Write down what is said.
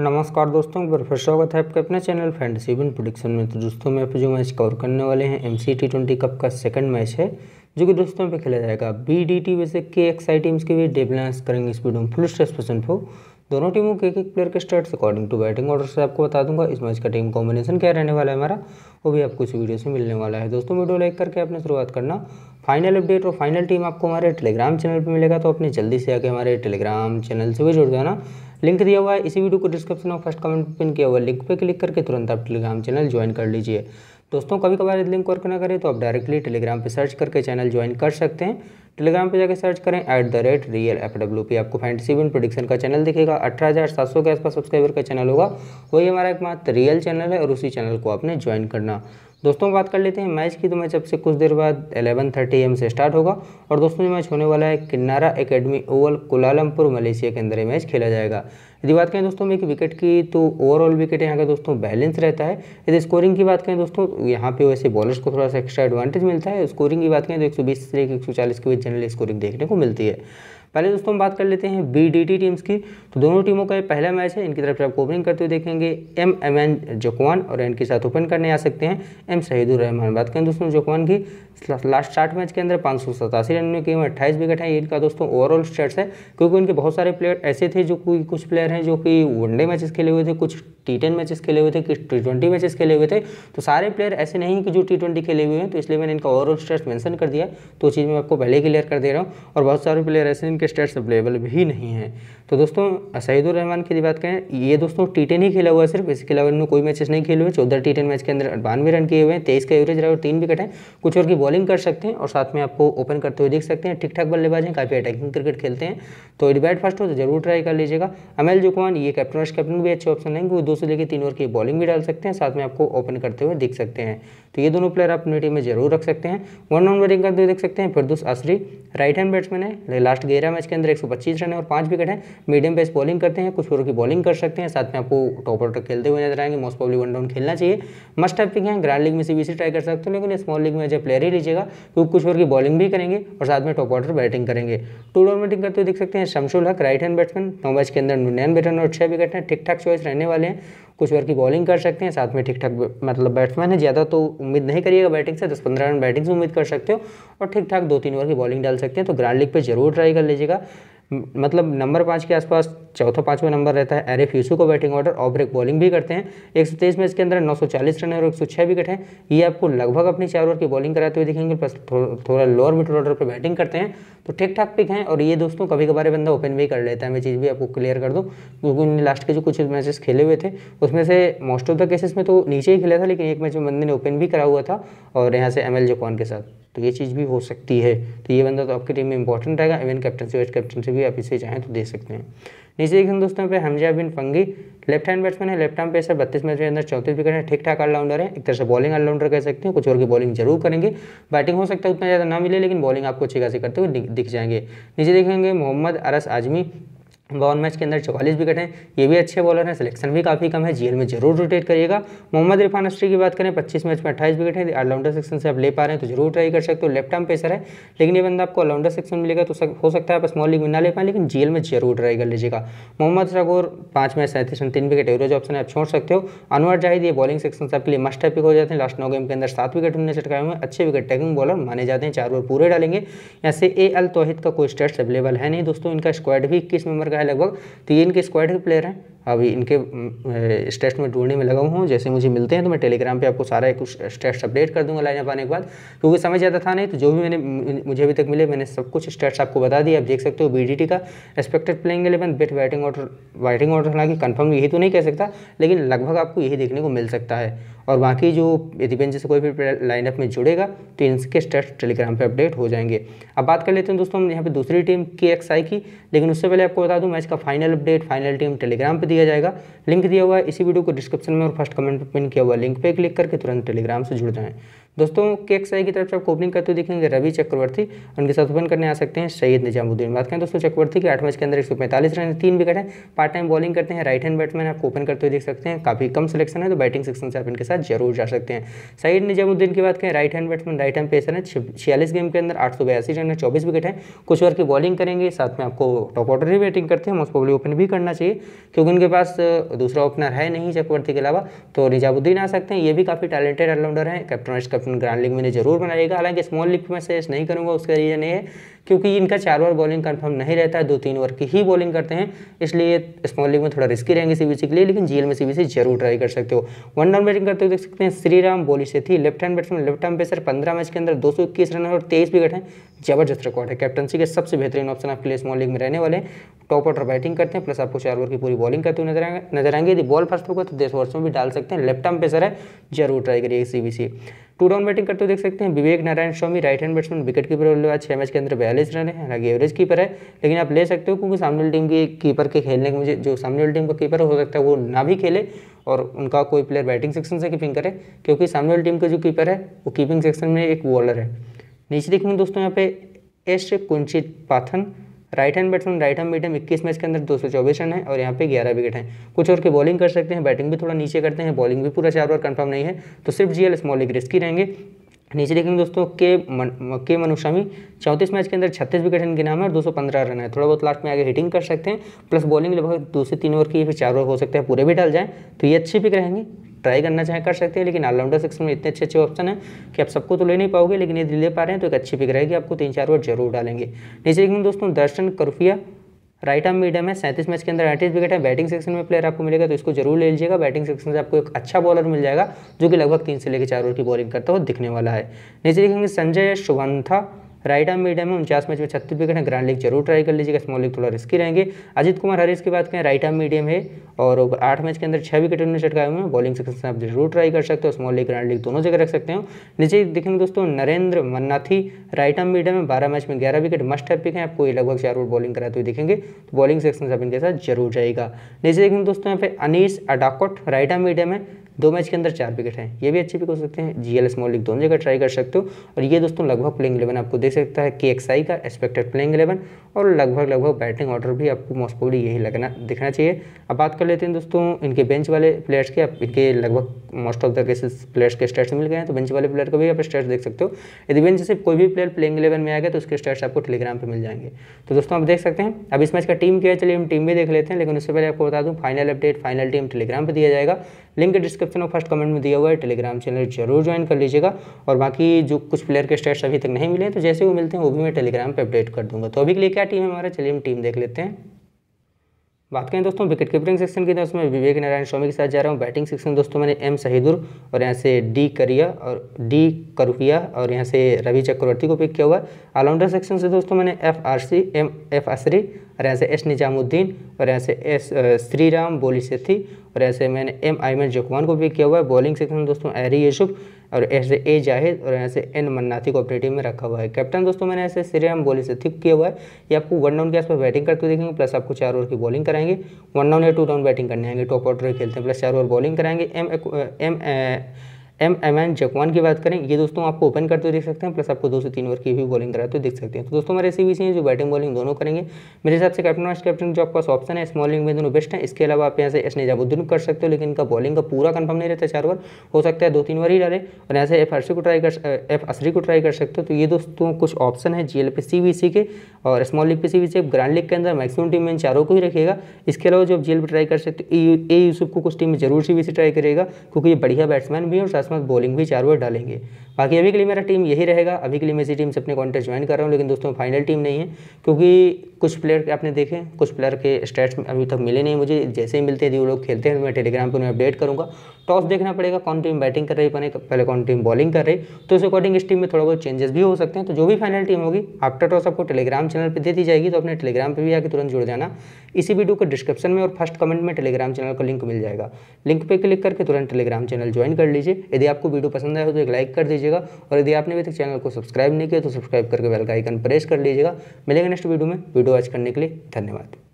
नमस्कार दोस्तों एक बार फिर स्वागत है आपके अपने चैनल फ्रेंड सीविन प्रोडिक्शन में तो दोस्तों मैं जो मैच कवर करने वाले हैं M C T twenty cup का सेकंड मैच है जो कि दोस्तों यहाँ पे खेला जाएगा बी डी टी वैसे के एक्स आई टीम्स के भी डेबलांस करेंगे स्पीड में फुल स्ट्रेस पर्सन हो दोनों टीमों के एक एक प्लेयर के start according to batting order से आपको बता दूंगा इस मैच का टीम कॉम्बिनेशन क्या रहने वाला है हमारा वो भी आपको इस वीडियो से मिलने वाला है दोस्तों वीडियो लाइक करके आपने शुरुआत करना फाइनल अपडेट और फाइनल टीम आपको हमारे टेलीग्राम चैनल पर मिलेगा तो अपने जल्दी से आके हमारे टेलीग्राम चैनल से भी जुड़ जाना लिंक दिया हुआ है इसी वीडियो को डिस्क्रिप्शन में फर्स्ट कमेंट पिन किया हुआ लिंक पर क्लिक करके तुरंत आप टेलीग्राम चैनल ज्वाइन कर लीजिए दोस्तों कभी कभार लिंक वर्क ना करें तो आप डायरेक्टली टेलीग्राम पर सर्च करके चैनल ज्वाइन कर सकते हैं टेलीग्राम पर जाकर सर्च करें at the rate real F W P आपको फैंटेसी विन प्रोडिक्शन का चैनल दिखेगा अठारह हज़ार सात सौ के आसपास सब्सक्राइबर का चैनल होगा वही हमारा एकमात्र रियल चैनल है और उसी चैनल को आपने ज्वाइन करना दोस्तों बात कर लेते हैं मैच की तो मैच अब से कुछ देर बाद 11:30 थर्टी एम से स्टार्ट होगा और दोस्तों ये मैच होने वाला है Kinrara Academy Oval Kuala Lumpur Malaysia के अंदर ये मैच खेला जाएगा यदि बात करें दोस्तों एक विकेट की तो ओवरऑल विकेट यहाँ का दोस्तों बैलेंस रहता है यदि स्कोरिंग की बात करें दोस्तों तो यहाँ पे वैसे बॉलर्स को थोड़ा सा एक्स्ट्रा एडवांटेज मिलता है स्कोरिंग की बात करें तो एक सौ से लेकर एक के बीच जनरल स्कोरिंग देखने को मिलती है पहले दोस्तों हम बात कर लेते हैं बी डी टी टीम्स की तो दोनों टीमों का ये पहला मैच है इनकी तरफ से आप ओपनिंग करते हुए देखेंगे एम एम एन जकवान और इनके साथ ओपन करने आ सकते हैं एम रहमान बात करें दोस्तों जकवान की लास्ट चार्ट मैच के अंदर पाँच सौ सतासी रन में गेम अट्ठाईस विकेट है इनका दोस्तों ओवरऑल स्टेट्स है क्योंकि उनके बहुत सारे प्लेयर ऐसे थे जो कुछ प्लेयर हैं जो कि वनडे मैचेस खेले हुए थे कुछ टी टेन मैचेस खेले हुए थे कुछ टी ट्वेंटी मैचेस खेले हुए थे तो सारे प्लेयर ऐसे नहीं कि जो टी ट्वेंटी खेले हुए हैं तो इसलिए मैंने इनका ओवरऑल स्टेट्स मैंसन कर दिया तो चीज़ मैं आपको पहले क्लियर कर दे रहा हूँ और बहुत सारे प्लेयर ऐसे के स्टेट्स अवेलेबल भी नहीं है तो दोस्तों असैदुररहमान की बात करें ये दोस्तों टी टेन ही खेला हुआ है सिर्फ इसके अलावा इन्होंने कोई मैचेस नहीं खेले हुए चौदह टी टेन मैच के अंदर बानवे रन किए हुए हैं तेईस का एवरेज रहा है और तीन विकेट है कुछ और की बॉलिंग कर सकते हैं और साथ में आपको ओपन करते हुए देख सकते हैं ठीक ठाक बल्लेबाज हैं काफ़ी अटैकिंग क्रिकेट खेलते हैं तो यदि बैट फर्स्ट हो तो जरूर ट्राई कर लीजिएगा अमेल जुकवान ये कैप्टन वाइस कैप्टन भी अच्छे ऑप्शन रहेंगे वो दो से लेकर तीन ओवर की बॉलिंग भी डाल सकते हैं साथ में आपको ओपन करते हुए दिख सकते हैं तो ये दोनों प्लेयर आप अपनी टीम में जरूर रख सकते हैं वन ऑन बैटिंग करते हुए देख सकते हैं फिर दोस्त असली राइट हैंड बैट्समैन है लास्ट गेयर इंडिया मैच के अंदर एक रन है और पाँच विकेट हैं मीडियम पेस बॉलिंग करते हैं कुछ ओवर की बॉलिंग कर सकते हैं साथ में आपको टॉप ऑर्डर खेलते हुए नजर आएंगे मोस्ट पॉबली वन डाउन खेलना चाहिए मस्ट हैव है ग्रैंड लीग में बी ट्राई कर सकते हो लेकिन स्मॉल लीग में जब प्लेयर ही लीजिएगा तो कुछ ओवर की बॉलिंग भी करेंगे और साथ में टॉप ऑर्डर बैटिंग करेंगे टू डाउन बैटिंग करते हुए देख सकते हैं Shamsul Haq right hand batsman नौ मैच के अंदर निन्यानवे रन और छह विकेट हैं ठीक ठाक चॉइस रहने वाले हैं कुछ ओवर की बॉलिंग कर सकते हैं साथ में ठीक ठाक मतलब बैट्समैन है ज़्यादा तो उम्मीद नहीं करिएगा बैटिंग से दस पंद्रह रन बैटिंग से उम्मीद कर सकते हो और ठीक ठाक दो तीन ओवर की बॉलिंग डाल सकते हैं तो ग्रांड लीग पर जरूर ट्राई कर लीजिएगा मतलब नंबर पाँच के आसपास चौथा पाँचवा नंबर रहता है एरिफ यूसू को बैटिंग ऑर्डर और ब्रेक बॉलिंग भी करते हैं एक में इसके अंदर नौ रन है और एक विकेट है ये आपको लगभग अपनी चार ओवर की बॉलिंग कराते हुए दिखेंगे प्लस थोड़ा लोअर मिडल ऑर्डर पर बैटिंग करते हैं तो ठीक ठाक पिक हैं और ये दोस्तों कभी कभार बंदा ओपन भी कर लेता है मैं चीज़ भी आपको क्लियर कर दूँ क्योंकि उन्होंने लास्ट के जो कुछ मैचेस खेले हुए थे उसमें से मोस्ट ऑफ द केसेस में तो नीचे ही खेला था लेकिन एक मैच में बंदे ने ओपन भी करा हुआ था और यहाँ से एम एल के साथ तो ये चीज़ भी हो सकती है तो ये बंदा तो आपकी टीम में इंपॉर्टेंट रहेगा इवन कैप्टनसी वाइस कैप्टनसी भी आप इसे चाहें तो दे सकते हैं नीचे हैं दोस्तों पे हमजा बिन फंगी लेफ्ट हैंड बैट्समैन है लेफ्ट पे सर बत्तीस मैच के अंदर चौतीस विकेट है ठीक ठाक ऑलराउंडर है एक तरह से बॉलिंग ऑलराउंडर कह सकते हैं कुछ और की बॉलिंग जरूर करेंगे बैटिंग हो सकता है उतना ज़्यादा ना मिले लेकिन बॉलिंग आपको अच्छी खासी करते हुए दिख जाएंगे नीचे देखेंगे मोहम्मद अरस आजमी बावन मैच के अंदर चौवालीस विकेट हैं ये भी अच्छे बॉलर हैं सिलेक्शन भी काफ़ी कम है जीएल में जरूर रोटेट करिएगा मोहम्मद इरफान अस्ट्री की बात करें 25 मैच में 28 विकेट हैं ऑलराउंडर सेक्शन से आप ले पा रहे हैं तो जरूर ट्राई कर सकते हो लेफ्ट आर्म पेसर है लेकिन ये बंदा आपको ऑलराउंडर सेक्शन मिलेगा तो सक, हो सकता है आप स्मॉल लीग में ना ले पाए लेकिन जीएल में जरूर ट्राई कर लीजिएगा मोहम्मद शगोर पाँच मैच सैंतीस रन तीन विकेट एवरेज ऑप्शन है आप छोड़ सकते हो अनवर जाहिद ये बॉलिंग सेक्शन से आपके लिए मस्ट टैपिक हो जाते हैं लास्ट नौ गेम के अंदर सात विकेट उन्होंने चटकाए हुए अच्छे विकेट टैकिंग बॉलर माने जाते हैं चार ओवर पूरे डालेंगे यहाँ से ए एल तोहित का कोई स्टेट्स अवेलेबल है नहीं दोस्तों इनका स्क्वाड भी इक्कीस मेंबर का का है लगभग तो ये इनके स्क्वाड के प्लेयर हैं अभी इनके स्टेट्स में ढूंढने में लगा हूँ जैसे मुझे मिलते हैं तो मैं टेलीग्राम पे आपको सारा कुछ स्टेट्स अपडेट कर दूंगा लाइन आने के बाद क्योंकि समय ज़्यादा था नहीं तो जो भी मैंने मुझे अभी तक मिले मैंने सब कुछ स्टेट्स आपको बता दिए आप देख सकते हो बी का expected playing eleven bet batting order batting order हालांकि कन्फर्म यही तो नहीं कह सकता लेकिन लगभग आपको यही देखने को मिल सकता है और बाकी जो यदि बेंच जैसे कोई भी लाइनअप में जुड़ेगा तो इनके स्टेट्स टेलीग्राम पे अपडेट हो जाएंगे अब बात कर लेते हैं दोस्तों हम यहाँ पे दूसरी टीम के एक्स आई की लेकिन उससे पहले आपको बता दूँ मैच का final update final team Telegram पर दिया दिया जाएगा लिंक दिया हुआ है इसी वीडियो को डिस्क्रिप्शन में और फर्स्ट कमेंट पिन किया हुआ लिंक पर क्लिक करके तुरंत टेलीग्राम से जुड़ जाएं दोस्तों के एक्स की तरफ से आपको ओपनिंग करते हुए देखेंगे रवि चक्रवर्ती उनके साथ ओपन करने आ सकते हैं शहीद निजामुद्दीन बात करें दोस्तों चक्रवर्ती के आठ मैच के अंदर एक सौ पैंतालीस रन तीन विकेट है पार्ट टाइम बॉलिंग करते हैं राइट हैंड बैट्समैन आपको ओपन करते हुए देख सकते हैं काफ़ी कम सिलेक्शन है तो बैटिंग सेक्शन से आप इनके साथ जरूर जा सकते हैं शहीद निजामुद्दीन की बात करें right hand batsman right hand pacer है छियालीस गेम के अंदर आठ रन है चौबीस विकेट है कुछ ओवर की बॉलिंग करेंगे साथ में आपको टॉप ऑर्डर ही बैटिंग करते हैं मोस्ट ओपन भी करना चाहिए क्योंकि उनके पास दूसरा ओपनर है नहीं चक्रवर्ती के अलावा तो निजामुद्दीन आ सकते हैं ये भी काफ़ी टैलेंटेड ऑलराउंडर हैं captain vice captain captain grand league मैंने जरूर बनाएगा हालांकि स्मॉल लीग में सजेस्ट नहीं करूंगा उसका रीज़न ये है क्योंकि इनका चार ओवर बॉलिंग कन्फर्म नहीं रहता है दो तीन ओवर की ही बॉलिंग करते हैं इसलिए स्मॉल लीग में थोड़ा रिस्की रहेंगे सीबीसी के लिए लेकिन जीएल में सीबीसी जरूर ट्राई कर सकते हो वन डाउन बैटिंग करते हुए देख सकते हैं श्रीराम बोली से थी left hand batsman left hand pacer पंद्रह मैच के अंदर दो रन और तेईस विकेट हैं जबरदस्त रिकॉर्ड है कैप्टनसी के सबसे बेहतरीन ऑप्शन आपके लिए स्मॉल लीग में रहने वाले टॉप ऑर्डर बैटिंग करते हैं प्लस आपको चार ओवर की पूरी बॉलिंग करते हुए नजर आएंगे नजर आएंगे यदि बॉल फर्स्ट होगा तो दस ओवर में भी डाल सकते हैं लेफ्ट आर्म पेसर है जरूर ट्राई करिए सी टू डाउन बैटिंग करते हुए देख सकते हैं Vivek Narayan Swami right hand batsman wicket keeper वाले छह छः मैच के अंदर बयालीस रन है हालांकि एवरेज कीपर है लेकिन आप ले सकते हो क्योंकि सामने वाली टीम के कीपर के खेलने के मुझे जो सामने वाली टीम का कीपर हो सकता है वो ना भी खेले और उनका कोई प्लेयर बैटिंग सेक्शन से कीपिंग करे क्योंकि सामने वाली टीम का जो कीपर है वो कीपिंग सेक्शन में एक बॉलर है नीचे देखेंगे दोस्तों यहाँ पे S Kunchit Pathan right hand batsman right hand medium इक्कीस मैच के अंदर दो रन है और यहाँ पे ग्यारह विकेट हैं कुछ और के बॉलिंग कर सकते हैं बैटिंग भी थोड़ा नीचे करते हैं बॉलिंग भी पूरा चार ओवर कन्फर्म नहीं है तो सिर्फ जीएल स्मॉल लीग रिस्की रहेंगे नीचे देखेंगे दोस्तों के मन के मनुष्यमी चौंतीस मैच के अंदर छत्तीस विकेट इनके नाम है और 215 रन है थोड़ा बहुत लास्ट में आगे हिटिंग कर सकते हैं प्लस बॉलिंग लगभग दो से तीन ओवर की फिर चार ओवर हो सकते हैं पूरे भी डाल जाए तो ये अच्छी पिक रहेंगी ट्राई करना चाहे कर सकते हैं लेकिन ऑलराउंडर सेक्शन में इतने अच्छे अच्छे ऑप्शन है कि आप सबको तो ले नहीं पाओगे लेकिन यदि ले पा रहे हैं तो एक अच्छी पिक रहेगी आपको तीन चार ओवर जरूर डालेंगे नीचे देखेंगे दोस्तों Darshan Karfiya right arm medium है सैंतीस मैच के अंदर अड़तीस विकेट है बैटिंग सेक्शन में प्लेयर आपको मिलेगा तो इसको जरूर ले लीजिएगा बैटिंग सेक्शन से आपको एक अच्छा बॉलर मिल जाएगा जो कि लगभग तीन से लेकर चार ओवर की बॉलिंग करता हुआ दिखने वाला है नीचे देखेंगे Sanjay Shubhantha right arm medium में उनचास मैच में छत्तीस विकेट है ग्रांड लीग जरूर ट्राई कर लीजिएगा स्मॉल लीग थोड़ा रिस्की रहेंगे अजित कुमार हरीश की बात करें राइट आर्म मीडियम है और आठ मैच के अंदर छह विकेट उन्हें चटकाए हुए हैं बॉलिंग सेक्शन से आप जरूर ट्राई कर सकते हो स्मॉल लीग ग्रांड लीग दोनों जगह रख सकते हो नीचे देखेंगे दोस्तों Narendra Mannathi right arm medium में बारह मैच में ग्यारह विकेट मस्ट है पिक है आपको ये लगभग चार ओवर बॉलिंग कराते हुए दिखेंगे तो बॉलिंग सेक्शन से आप इनके साथ जरूर जाएगा नीचे देखेंगे दोस्तों यहाँ पे Anish Adakot right arm medium है दो मैच के अंदर चार विकेट हैं ये भी अच्छे पिक हो सकते हैं जी एल स्मॉल लीग दोनों जगह ट्राई कर सकते हो और ये दोस्तों लगभग प्लेइंग इलेवन आपको देख सकता है के एक्स आई का एक्सपेक्टेड प्लेइंग इलेवन और लगभग लगभग बैटिंग ऑर्डर भी आपको मोस्टली यही लगना दिखना चाहिए अब बात कर लेते हैं दोस्तों इनके बेंच वाले प्लेयर्स के आप इनके लगभग most of the cases players के स्टेट्स मिल गए हैं तो बेंच वाले प्लेयर को भी आप स्टेट्स देख सकते हो यदि बेंच से कोई भी प्लेयर प्लेइंग इलेवन में आएगा तो उसके स्टेट्स आपको टेलीग्राम पर मिल जाएंगे तो दोस्तों आप देख सकते हैं अब इस मैच का टीम क्या है चलिए हम टीम भी देख लेते हैं लेकिन उससे पहले आपको बता दूँ final update final team Telegram पर दिया जाएगा लिंक डिस्क्रिप्शन डिस्क्रिप्शन और फर्स्ट कमेंट में दिया हुआ है टेलीग्राम चैनल जरूर ज्वाइन कर लीजिएगा और बाकी जो कुछ प्लेयर के स्टेट्स अभी तक नहीं मिले तो जैसे वो मिलते हैं वो भी मैं टेलीग्राम पर अपडेट कर दूंगा तो अभी के लिए क्या टीम है हमारा चलिए हम टीम देख लेते हैं बात करें दोस्तों विकेट कीपरिंग सेक्शन की तो उसमें विवेक नारायण स्वामी के साथ जा रहा हूँ बैटिंग सेक्शन दोस्तों मैंने एम शहीदुर और यहाँ से डी करिया और डी करुपिया और यहाँ से रवि चक्रवर्ती को पिक किया हुआ ऑलराउंडर सेक्शन से दोस्तों मैंने F R C M F आश्री और यहाँ से एस निजामुद्दीन और यहाँ से एस श्रीराम बोली सेथी और यहाँ से मैंने एम आईमन जकवान को पिक किया हुआ है बॉलिंग सेक्शन दोस्तों एरी यूसुफ और ऐसे ए जाहिद और यहाँ से एन मन्नाथी को ऑपरेटिव में रखा हुआ है कैप्टन दोस्तों मैंने ऐसे श्रीराम बोली से थिक किया हुआ है ये आपको वन डाउन के आसपास बैटिंग करते हुए देखेंगे प्लस आपको चार ओवर की बॉलिंग कराएंगे वन डाउन या टू डाउन बैटिंग करने आएंगे टॉप ऑर्डर खेलते हैं प्लस चार ओवर बॉलिंग कराएंगे M M M M N जकवान की बात करें ये दोस्तों आपको ओपन करते हुए देख सकते हैं प्लस आपको दो से तीन ओवर की भी बॉलिंग कराते हुए देख सकते हैं तो दोस्तों हमारे ऐसे भी हैं जो बैटिंग बॉलिंग दोनों करेंगे मेरे हिसाब से कैप्टन वाइस कैप्टन जो आपका ऑप्शन है स्मॉलिंग में दोनों बेस्ट है इसके अलावा आप यहाँ से एस निजामुद्दीन कर सकते हो लेकिन इनका बॉलिंग का पूरा कन्फर्म नहीं रहता चार ओवर हो सकता है दो तीन ओवर ही डाले और यहाँ से एफ आरसी को ट्राई कर एफ असरी को ट्राई कर सकते हो तो ये दोस्तों कुछ ऑप्शन है G L P C C के और small league P C B C grand league के अंदर मैक्सिमम टीम में इन चारों को ही रखेगा इसके अलावा जो आप जी ट्राई कर सकते हो ए यूसुफ को कुछ टीम में जरूर सी बी सी ट्राई करेगा क्योंकि ये बढ़िया बैट्समैन भी है और साथ बॉलिंग भी चार ओवर डालेंगे बाकी अभी के लिए मेरा टीम यही रहेगा अभी के लिए मैं इसी टीम से अपने कॉन्टेस्ट ज्वाइन कर रहा हूँ लेकिन दोस्तों फाइनल टीम नहीं है क्योंकि कुछ प्लेयर के आपने देखे कुछ प्लेयर के स्टेट्स अभी तक मिले नहीं मुझे जैसे ही मिलते हैं जो लोग खेलते हैं मैं टेलीग्राम पर उन्हें अपडेट करूँगा टॉस देखना पड़ेगा कौन टीम बैटिंग कर रही है पहले कौन टीम बॉलिंग कर रही तो उस अकॉर्डिंग इस टीम में थोड़ा बहुत चेंजेस भी हो सकते हैं तो जो भी फाइनल टीम होगी आफ्टर टॉस आपको टेलीग्राम चैनल पर दे दी जाएगी तो अपने टेलीग्राम पर भी आकर तुरंत जुड़ जाना इसी वीडियो को डिस्क्रिप्शन में और फर्स्ट कमेंट में टेलीग्राम चैनल का लिंक मिल जाएगा लिंक पर क्लिक करके तुरंत टेलीग्राम चैनल ज्वाइन कर लीजिए यदि आपको वीडियो पसंद आया हो तो एक लाइक कर दीजिएगा और यदि आपने अभी तक चैनल को सब्सक्राइब नहीं किया तो सब्सक्राइब करके बेल का आइकन प्रेस कर लीजिएगा मिलेगा नेक्स्ट वीडियो में वीडियो वीडियो वॉच करने के लिए धन्यवाद